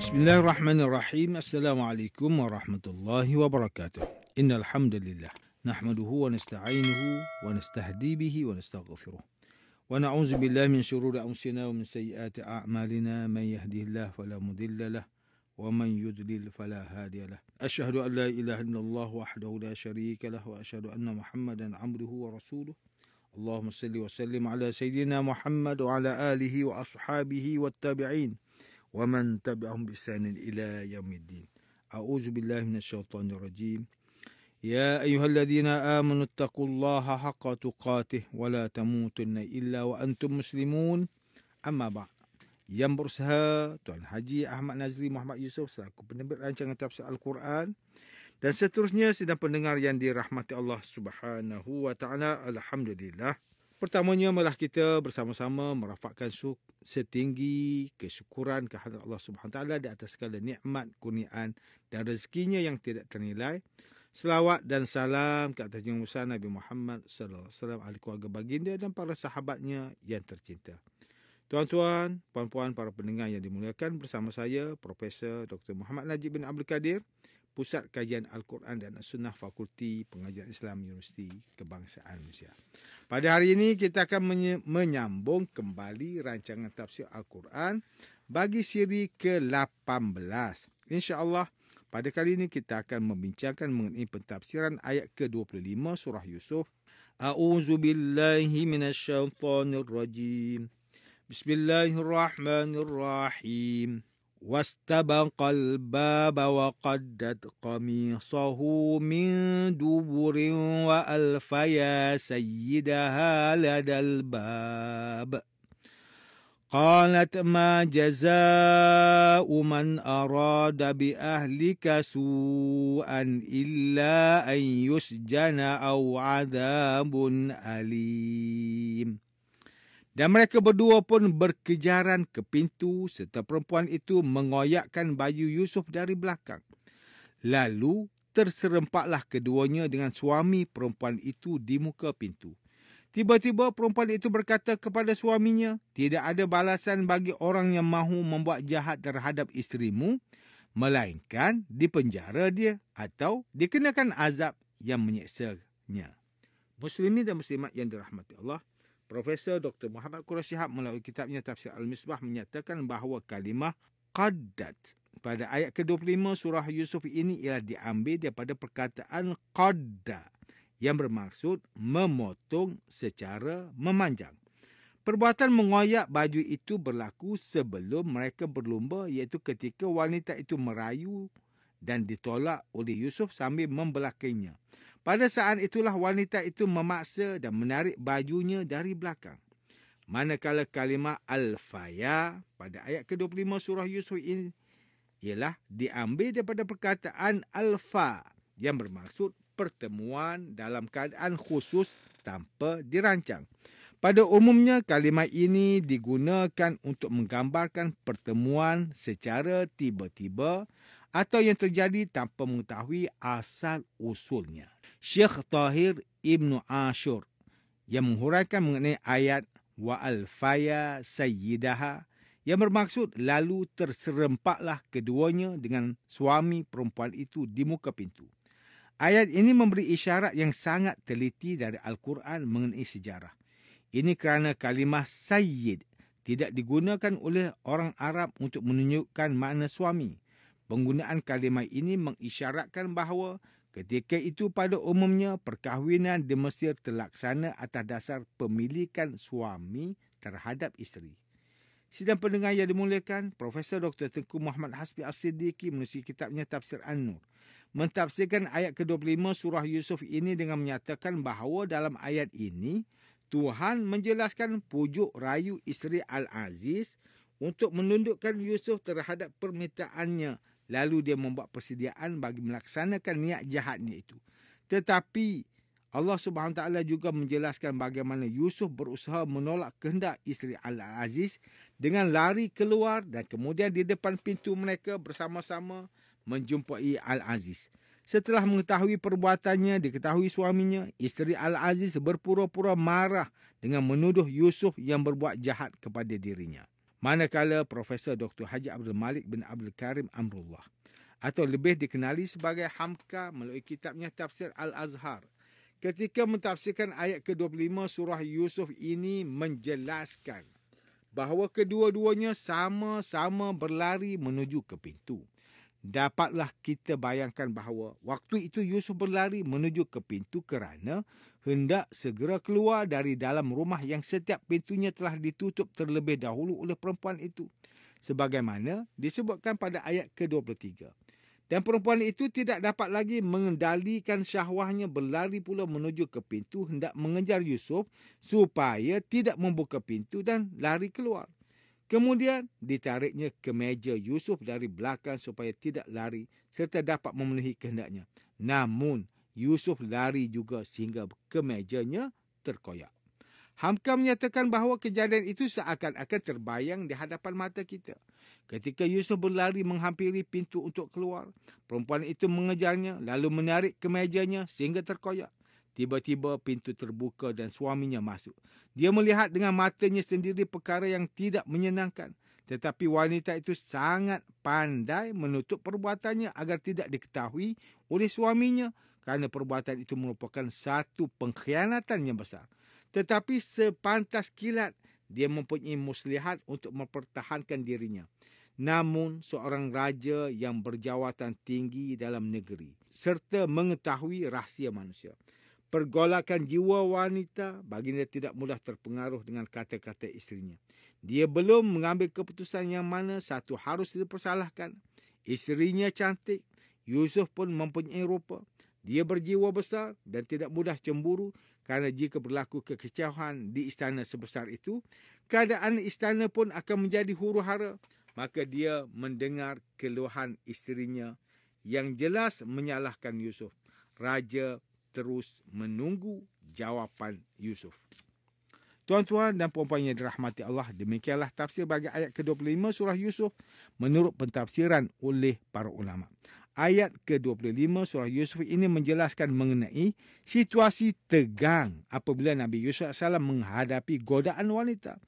بسم الله الرحمن الرحيم السلام عليكم ورحمة الله وبركاته إن الحمد لله نحمده ونستعينه ونستهدي به ونستغفره ونعوذ بالله من شرور أنفسنا ومن سيئات أعمالنا من يهده الله فلا مضل له ومن يضلل فلا هادي له أشهد أن لا إله إلا الله وحده لا شريك له وأشهد أن محمدا عبده ورسوله اللهم صل وسلم على سيدنا محمد وعلى آله وأصحابه والتابعين ومن تبعهم بإحسان إلى يوم الدين أعوذ بالله من الشيطان الرجيم يا أيها الذين آمنوا اتقوا الله حق تقاته ولا تموتن إلا وأنتم مسلمون أما بعد Yang berusaha Tuan Haji Ahmad Nazri Muhammad Yusof Selaku penerbit rancangan tafsir Al-Quran Dan seterusnya sedang pendengar yang dirahmati Allah Subhanahu wa ta'ala Alhamdulillah Pertamanya malah kita bersama-sama merafakkan setinggi kesyukuran kehadiran Allah Subhanahu taala di atas segala nikmat, kurniaan dan rezekinya yang tidak ternilai. Selawat dan salam ke atas junjungan Nabi Muhammad sallallahu alaihi wasallam ahli keluarga baginda dan para sahabatnya yang tercinta. Tuan-tuan, puan-puan, para pendengar yang dimuliakan bersama saya Profesor Dr. Muhammad Najib bin Abdul Kadir, Pusat Kajian Al-Quran dan As-Sunnah Fakulti Pengajian Islam Universiti Kebangsaan Malaysia. Pada hari ini kita akan menyambung kembali rancangan tafsir Al-Quran bagi siri ke-18. Insya-Allah pada kali ini kita akan membincangkan mengenai pentafsiran ayat ke-25 surah Yusuf. A'udzu billahi minasyaitonir rajim. Bismillahirrahmanirrahim. واستبق الباب وقدت قميصه من دبر وألف يا سيدها لدى الباب قالت ما جزاء من أراد بأهلك سوءا إلا أن يسجن أو عذاب أليم Dan mereka berdua pun berkejaran ke pintu serta perempuan itu mengoyakkan bayu Yusuf dari belakang. Lalu terserempaklah keduanya dengan suami perempuan itu di muka pintu. Tiba-tiba perempuan itu berkata kepada suaminya, Tidak ada balasan bagi orang yang mahu membuat jahat terhadap isterimu, melainkan dipenjara dia atau dikenakan azab yang menyeksanya. Muslimin dan muslimat yang dirahmati Allah, Profesor Dr. Muhammad Quraish Shihab melalui kitabnya Tafsir Al-Misbah menyatakan bahawa kalimah qaddat pada ayat ke-25 surah Yusuf ini ialah diambil daripada perkataan qadda yang bermaksud memotong secara memanjang. Perbuatan mengoyak baju itu berlaku sebelum mereka berlumba iaitu ketika wanita itu merayu dan ditolak oleh Yusuf sambil membelakangnya. Pada saat itulah wanita itu memaksa dan menarik bajunya dari belakang. Manakala kalimah Al-Faya pada ayat ke-25 surah Yusuf ini ialah diambil daripada perkataan Al-Fa yang bermaksud pertemuan dalam keadaan khusus tanpa dirancang. Pada umumnya kalimah ini digunakan untuk menggambarkan pertemuan secara tiba-tiba atau yang terjadi tanpa mengetahui asal usulnya. Syekh Tahir Ibn Ashur yang menghuraikan mengenai ayat wa alfaya sayyidaha yang bermaksud lalu terserempaklah keduanya dengan suami perempuan itu di muka pintu. Ayat ini memberi isyarat yang sangat teliti dari Al-Quran mengenai sejarah. Ini kerana kalimah sayyid tidak digunakan oleh orang Arab untuk menunjukkan makna suami. Penggunaan kalimah ini mengisyaratkan bahawa Ketika itu pada umumnya perkahwinan di Mesir terlaksana atas dasar pemilikan suami terhadap isteri. Sidang pendengar yang dimuliakan, Profesor Dr. Tengku Muhammad Hasbi al siddiqi menulis kitabnya Tafsir An-Nur. Mentafsirkan ayat ke-25 surah Yusuf ini dengan menyatakan bahawa dalam ayat ini, Tuhan menjelaskan pujuk rayu isteri Al-Aziz untuk menundukkan Yusuf terhadap permintaannya lalu dia membuat persediaan bagi melaksanakan niat jahatnya itu. Tetapi Allah Subhanahu taala juga menjelaskan bagaimana Yusuf berusaha menolak kehendak isteri Al-Aziz dengan lari keluar dan kemudian di depan pintu mereka bersama-sama menjumpai Al-Aziz. Setelah mengetahui perbuatannya diketahui suaminya, isteri Al-Aziz berpura-pura marah dengan menuduh Yusuf yang berbuat jahat kepada dirinya. Manakala Profesor Dr. Haji Abdul Malik bin Abdul Karim Amrullah atau lebih dikenali sebagai Hamka melalui kitabnya Tafsir Al-Azhar. Ketika mentafsirkan ayat ke-25 surah Yusuf ini menjelaskan bahawa kedua-duanya sama-sama berlari menuju ke pintu dapatlah kita bayangkan bahawa waktu itu Yusuf berlari menuju ke pintu kerana hendak segera keluar dari dalam rumah yang setiap pintunya telah ditutup terlebih dahulu oleh perempuan itu. Sebagaimana disebutkan pada ayat ke-23. Dan perempuan itu tidak dapat lagi mengendalikan syahwahnya berlari pula menuju ke pintu hendak mengejar Yusuf supaya tidak membuka pintu dan lari keluar. Kemudian ditariknya ke meja Yusuf dari belakang supaya tidak lari serta dapat memenuhi kehendaknya. Namun Yusuf lari juga sehingga ke mejanya terkoyak. Hamka menyatakan bahawa kejadian itu seakan-akan terbayang di hadapan mata kita. Ketika Yusuf berlari menghampiri pintu untuk keluar, perempuan itu mengejarnya lalu menarik kemejanya sehingga terkoyak. Tiba-tiba pintu terbuka dan suaminya masuk. Dia melihat dengan matanya sendiri perkara yang tidak menyenangkan. Tetapi wanita itu sangat pandai menutup perbuatannya agar tidak diketahui oleh suaminya kerana perbuatan itu merupakan satu pengkhianatan yang besar. Tetapi sepantas kilat, dia mempunyai muslihat untuk mempertahankan dirinya. Namun seorang raja yang berjawatan tinggi dalam negeri serta mengetahui rahsia manusia pergolakan jiwa wanita, baginda tidak mudah terpengaruh dengan kata-kata isterinya. Dia belum mengambil keputusan yang mana satu harus dipersalahkan. Istrinya cantik, Yusuf pun mempunyai rupa. Dia berjiwa besar dan tidak mudah cemburu kerana jika berlaku kekecewaan di istana sebesar itu, keadaan istana pun akan menjadi huru hara. Maka dia mendengar keluhan isterinya yang jelas menyalahkan Yusuf. Raja terus menunggu jawapan Yusuf. Tuan-tuan dan puan-puan yang dirahmati Allah, demikianlah tafsir bagi ayat ke-25 surah Yusuf menurut pentafsiran oleh para ulama. Ayat ke-25 surah Yusuf ini menjelaskan mengenai situasi tegang apabila Nabi Yusuf AS menghadapi godaan wanita.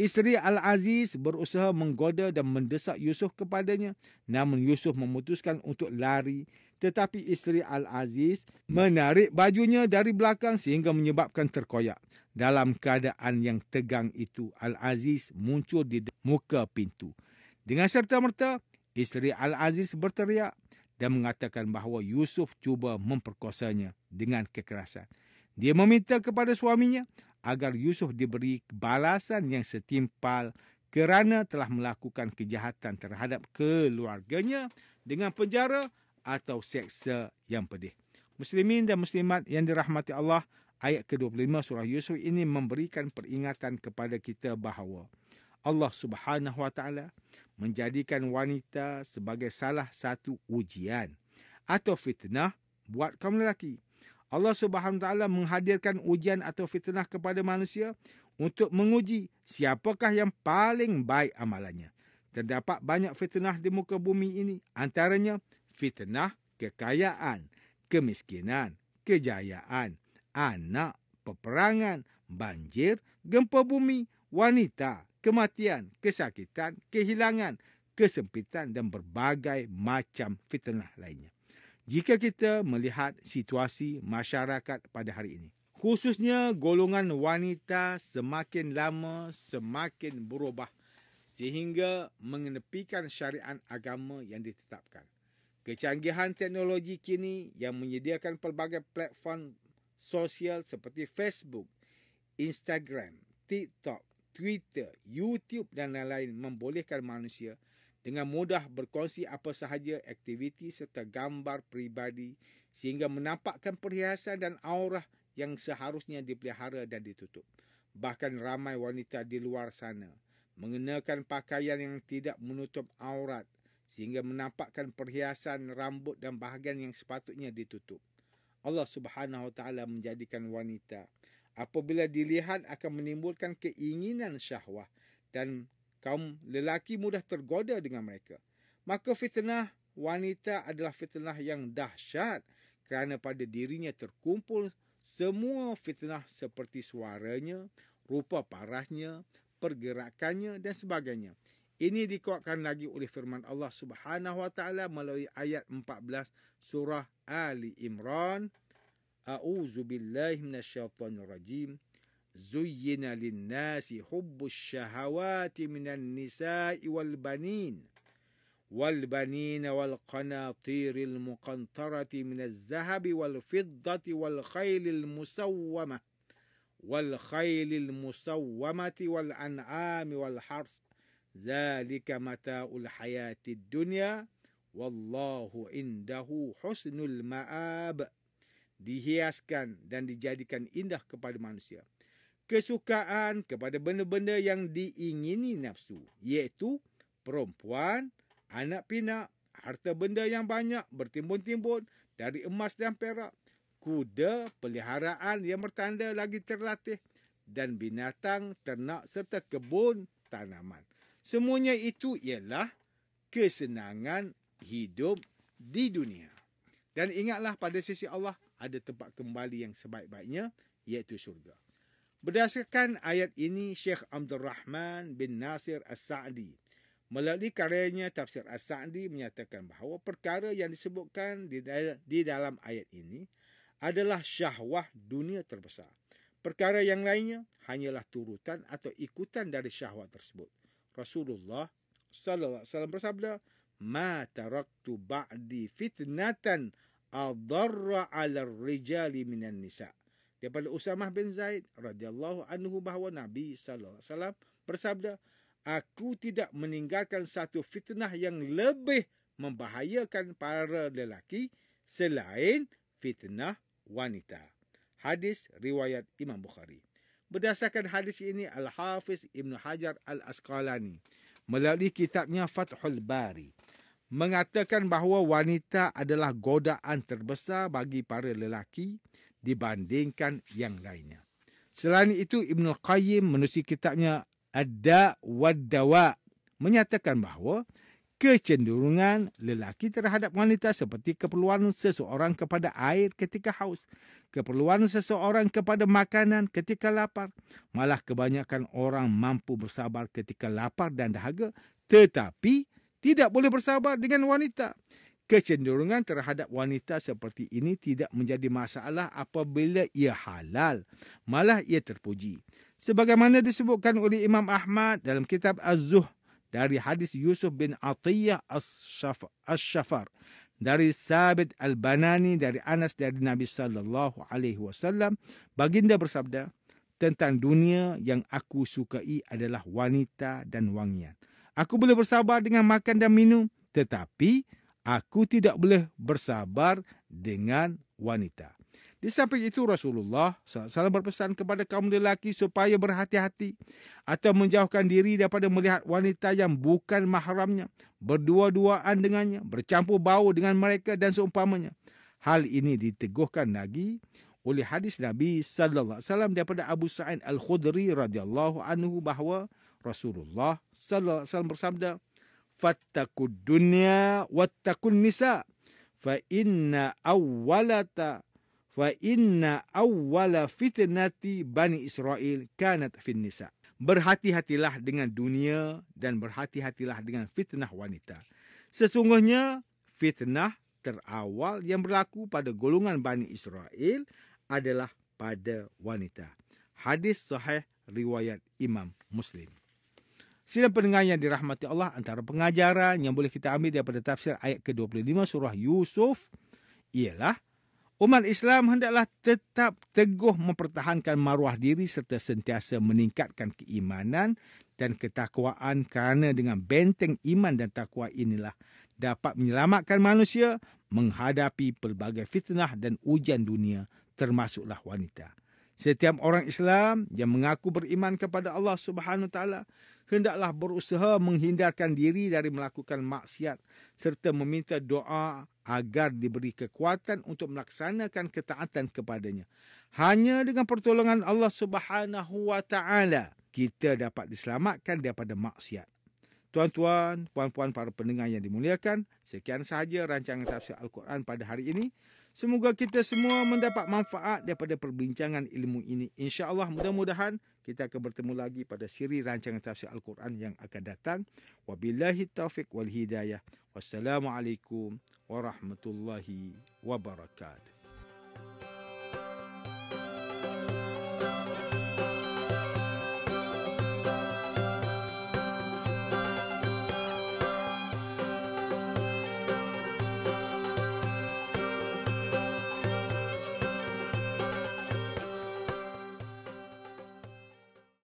Isteri Al-Aziz berusaha menggoda dan mendesak Yusuf kepadanya. Namun Yusuf memutuskan untuk lari tetapi isteri Al-Aziz hmm. menarik bajunya dari belakang sehingga menyebabkan terkoyak. Dalam keadaan yang tegang itu, Al-Aziz muncul di muka pintu. Dengan serta-merta, isteri Al-Aziz berteriak dan mengatakan bahawa Yusuf cuba memperkosanya dengan kekerasan. Dia meminta kepada suaminya agar Yusuf diberi balasan yang setimpal kerana telah melakukan kejahatan terhadap keluarganya dengan penjara atau seksa yang pedih. Muslimin dan muslimat yang dirahmati Allah, ayat ke-25 surah Yusuf ini memberikan peringatan kepada kita bahawa Allah Subhanahu Wa Taala menjadikan wanita sebagai salah satu ujian atau fitnah buat kaum lelaki. Allah Subhanahu Wa Taala menghadirkan ujian atau fitnah kepada manusia untuk menguji siapakah yang paling baik amalannya. Terdapat banyak fitnah di muka bumi ini, antaranya fitnah, kekayaan, kemiskinan, kejayaan, anak, peperangan, banjir, gempa bumi, wanita, kematian, kesakitan, kehilangan, kesempitan dan berbagai macam fitnah lainnya. Jika kita melihat situasi masyarakat pada hari ini, khususnya golongan wanita semakin lama semakin berubah sehingga mengenepikan syariat agama yang ditetapkan. Kecanggihan teknologi kini yang menyediakan pelbagai platform sosial seperti Facebook, Instagram, TikTok, Twitter, YouTube dan lain-lain membolehkan manusia dengan mudah berkongsi apa sahaja aktiviti serta gambar peribadi sehingga menampakkan perhiasan dan aura yang seharusnya dipelihara dan ditutup. Bahkan ramai wanita di luar sana mengenakan pakaian yang tidak menutup aurat sehingga menampakkan perhiasan rambut dan bahagian yang sepatutnya ditutup. Allah Subhanahu wa taala menjadikan wanita apabila dilihat akan menimbulkan keinginan syahwah dan kaum lelaki mudah tergoda dengan mereka. Maka fitnah wanita adalah fitnah yang dahsyat kerana pada dirinya terkumpul semua fitnah seperti suaranya, rupa parahnya, pergerakannya dan sebagainya. Ini dikuatkan lagi oleh firman Allah Subhanahu wa taala melalui ayat 14 surah Ali Imran. A'udzu billahi minasyaitonir rajim. Zuyyina lin-nasi hubbus syahawati minan nisa'i wal banin والبنين والقناطير المقنطرة من الذهب والفضة والخيل المسومة والخيل المسومة والأنعام والحرث Zalika mata'ul hayati dunia, wallahu indahu husnul ma'ab. Dihiaskan dan dijadikan indah kepada manusia. Kesukaan kepada benda-benda yang diingini nafsu. Iaitu perempuan, anak pinak, harta benda yang banyak bertimbun-timbun dari emas dan perak. Kuda, peliharaan yang bertanda lagi terlatih. Dan binatang, ternak serta kebun tanaman. Semuanya itu ialah kesenangan hidup di dunia. Dan ingatlah pada sisi Allah ada tempat kembali yang sebaik-baiknya iaitu syurga. Berdasarkan ayat ini Syekh Abdul Rahman bin Nasir As-Sa'di melalui karyanya Tafsir As-Sa'di menyatakan bahawa perkara yang disebutkan di, dalam ayat ini adalah syahwah dunia terbesar. Perkara yang lainnya hanyalah turutan atau ikutan dari syahwat tersebut. Rasulullah sallallahu alaihi wasallam bersabda, "Ma taraktu ba'di fitnatan adarra 'ala ar-rijali minan nisa." Daripada Usamah bin Zaid radhiyallahu anhu bahawa Nabi sallallahu alaihi wasallam bersabda, "Aku tidak meninggalkan satu fitnah yang lebih membahayakan para lelaki selain fitnah wanita." Hadis riwayat Imam Bukhari berdasarkan hadis ini Al-Hafiz Ibn Hajar Al-Asqalani melalui kitabnya Fathul Bari mengatakan bahawa wanita adalah godaan terbesar bagi para lelaki dibandingkan yang lainnya. Selain itu, Ibn Al-Qayyim menulis kitabnya Ad-Da' Dawa' menyatakan bahawa kecenderungan lelaki terhadap wanita seperti keperluan seseorang kepada air ketika haus, keperluan seseorang kepada makanan ketika lapar. Malah kebanyakan orang mampu bersabar ketika lapar dan dahaga tetapi tidak boleh bersabar dengan wanita. Kecenderungan terhadap wanita seperti ini tidak menjadi masalah apabila ia halal. Malah ia terpuji. Sebagaimana disebutkan oleh Imam Ahmad dalam kitab Az-Zuh dari hadis Yusuf bin Atiyah al-Shafar, dari Sabit Al-Banani dari Anas dari Nabi sallallahu alaihi wasallam baginda bersabda tentang dunia yang aku sukai adalah wanita dan wangian aku boleh bersabar dengan makan dan minum tetapi aku tidak boleh bersabar dengan wanita di samping itu Rasulullah SAW berpesan kepada kaum lelaki supaya berhati-hati atau menjauhkan diri daripada melihat wanita yang bukan mahramnya, berdua-duaan dengannya, bercampur bau dengan mereka dan seumpamanya. Hal ini diteguhkan lagi oleh hadis Nabi sallallahu alaihi wasallam daripada Abu Sa'id Al-Khudri radhiyallahu anhu bahawa Rasulullah sallallahu alaihi wasallam bersabda, "Fattakud dunya wattakun nisa fa inna awwalata fa inna awwala fitnati bani Israel kanat fin nisa. Berhati-hatilah dengan dunia dan berhati-hatilah dengan fitnah wanita. Sesungguhnya fitnah terawal yang berlaku pada golongan Bani Israel adalah pada wanita. Hadis sahih riwayat Imam Muslim. Sila pendengar yang dirahmati Allah antara pengajaran yang boleh kita ambil daripada tafsir ayat ke-25 surah Yusuf ialah Umat Islam hendaklah tetap teguh mempertahankan maruah diri serta sentiasa meningkatkan keimanan dan ketakwaan kerana dengan benteng iman dan takwa inilah dapat menyelamatkan manusia menghadapi pelbagai fitnah dan ujian dunia termasuklah wanita. Setiap orang Islam yang mengaku beriman kepada Allah Subhanahu Wa Taala hendaklah berusaha menghindarkan diri dari melakukan maksiat serta meminta doa agar diberi kekuatan untuk melaksanakan ketaatan kepadanya. Hanya dengan pertolongan Allah Subhanahu wa taala kita dapat diselamatkan daripada maksiat. Tuan-tuan, puan-puan para pendengar yang dimuliakan, sekian sahaja rancangan tafsir Al-Quran pada hari ini. Semoga kita semua mendapat manfaat daripada perbincangan ilmu ini. Insya Allah mudah-mudahan kita akan bertemu lagi pada siri rancangan tafsir Al-Quran yang akan datang. Wabillahi taufik wal hidayah. Wassalamualaikum warahmatullahi wabarakatuh.